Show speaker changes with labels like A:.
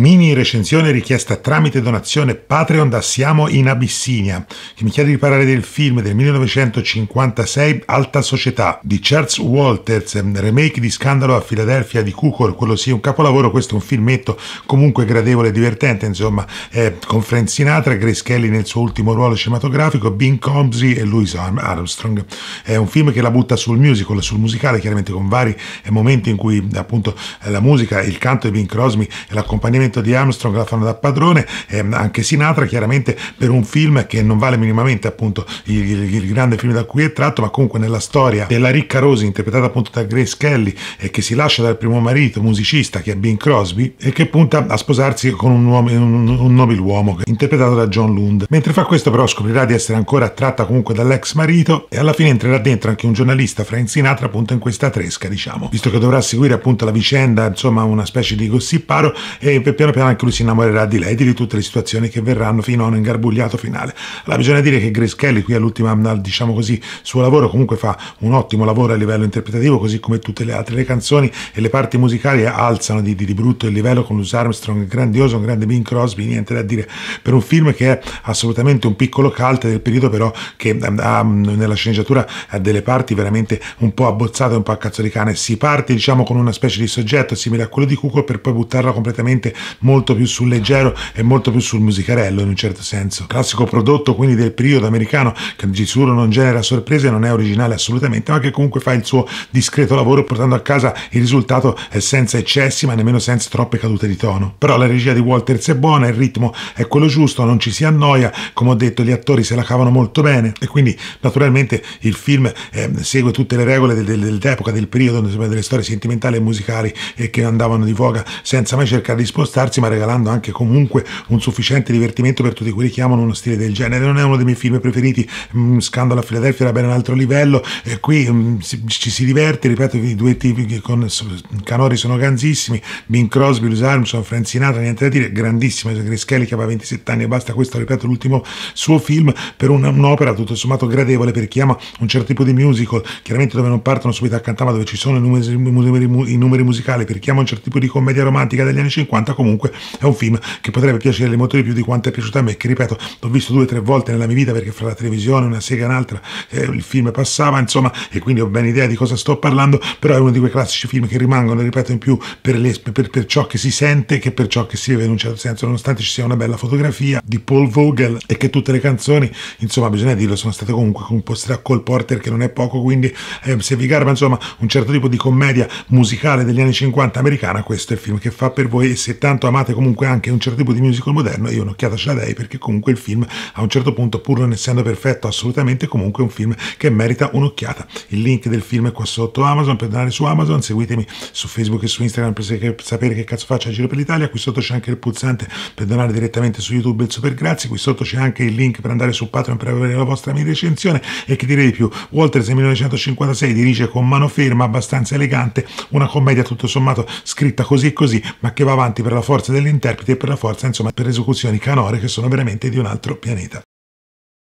A: Mini recensione richiesta tramite donazione Patreon da Siamo in Abissinia, che mi chiede di parlare del film del 1956 Alta Società di Charles Walters, remake di Scandalo a Filadelfia di Cucor, quello sì un capolavoro, questo è un filmetto comunque gradevole e divertente, insomma, eh, con Frank Sinatra, Grace Kelly nel suo ultimo ruolo cinematografico, Bing Comsey e Louis Armstrong. È un film che la butta sul musical, sul musicale, chiaramente con vari eh, momenti in cui appunto la musica, il canto di Bing Crosby e l'accompagnamento l'intervento di Armstrong la fanno da padrone, ehm, anche Sinatra chiaramente per un film che non vale minimamente appunto il, il, il, grande film da cui è tratto, ma comunque nella storia della ricca Rosi interpretata appunto da Grace Kelly e che si lascia dal primo marito musicista che è Bing Crosby e che punta a sposarsi con un, uomo, un, un nobiluomo interpretato da John Lund. Mentre fa questo però scoprirà di essere ancora attratta comunque dall'ex marito e alla fine entrerà dentro anche un giornalista fra Sinatra appunto in questa tresca diciamo, visto che dovrà seguire appunto la vicenda, insomma una specie di gossiparo e per piano piano anche lui si innamorerà di lei, di tutte le situazioni che verranno fino a un ingarbugliato finale. Allora bisogna dire che Grace Kelly qui all'ultima, diciamo così, suo lavoro comunque fa un ottimo lavoro a livello interpretativo, così come tutte le altre le canzoni e le parti musicali alzano di, di, di brutto il livello con Luz Armstrong, grandioso, un grande Bing Crosby, niente da dire, per un film che è assolutamente un piccolo cult del periodo però che ehm, ha nella sceneggiatura ha delle parti veramente un po' abbozzate, un po' a cazzo di cane. Si parte diciamo con una specie di soggetto simile a quello di Cuco per poi buttarla completamente molto più sul leggero e molto più sul musicarello in un certo senso. Classico prodotto quindi del periodo americano che di sicuro non genera sorprese, non è originale assolutamente, ma che comunque fa il suo discreto lavoro portando a casa il risultato senza eccessi ma nemmeno senza troppe cadute di tono. Però la regia di Walters è buona, il ritmo è quello giusto, non ci si annoia, come ho detto gli attori se la cavano molto bene e quindi naturalmente il film eh, segue tutte le regole del, del, dell'epoca, del periodo, delle storie sentimentali e musicali eh, che andavano di voga senza mai cercare di spostare scostarsi, ma regalando anche comunque un sufficiente divertimento per tutti quelli che amano uno stile del genere. Non è uno dei miei film preferiti, mm, Scandalo a Filadelfia era ben un altro livello, e qui mm, ci si diverte, ripeto, i duetti con Canori sono ganzissimi, Bing Crosby, Louis Armstrong, Frank Sinatra, niente da dire, grandissimo, Chris Kelly che aveva 27 anni e basta, questo ripeto l'ultimo suo film per un'opera tutto sommato gradevole per chi ama un certo tipo di musical, chiaramente dove non partono subito a cantare, ma dove ci sono i numeri, i numeri musicali, per chi ama un certo tipo di commedia romantica degli anni 50, comunque è un film che potrebbe piacere molto di più di quanto è piaciuto a me, che ripeto, l'ho visto due o tre volte nella mia vita perché fra la televisione, una sega e un'altra, eh, il film passava, insomma, e quindi ho ben idea di cosa sto parlando, però è uno di quei classici film che rimangono, ripeto, in più per, le, per, per ciò che si sente che per ciò che si vede in un certo senso, nonostante ci sia una bella fotografia di Paul Vogel e che tutte le canzoni, insomma, bisogna dirlo, sono state comunque composte da Cole Porter, che non è poco, quindi eh, se vi garba, insomma, un certo tipo di commedia musicale degli anni 50 americana, questo è il film che fa per voi e se tanto tanto amate comunque anche un certo tipo di musical moderno, io un'occhiata ce la dai perché comunque il film a un certo punto, pur non essendo perfetto assolutamente, comunque è un film che merita un'occhiata. Il link del film è qua sotto Amazon, per andare su Amazon, seguitemi su Facebook e su Instagram per sapere che cazzo faccio a giro per l'Italia, qui sotto c'è anche il pulsante per donare direttamente su YouTube il super grazie, qui sotto c'è anche il link per andare su Patreon per avere la vostra mia recensione e che direi di più, Walters 1956 dirige con mano ferma, abbastanza elegante, una commedia tutto sommato scritta così e così, ma che va avanti per la la forza dell'interprete e per la forza, insomma, per esecuzioni canore che sono veramente di un altro pianeta.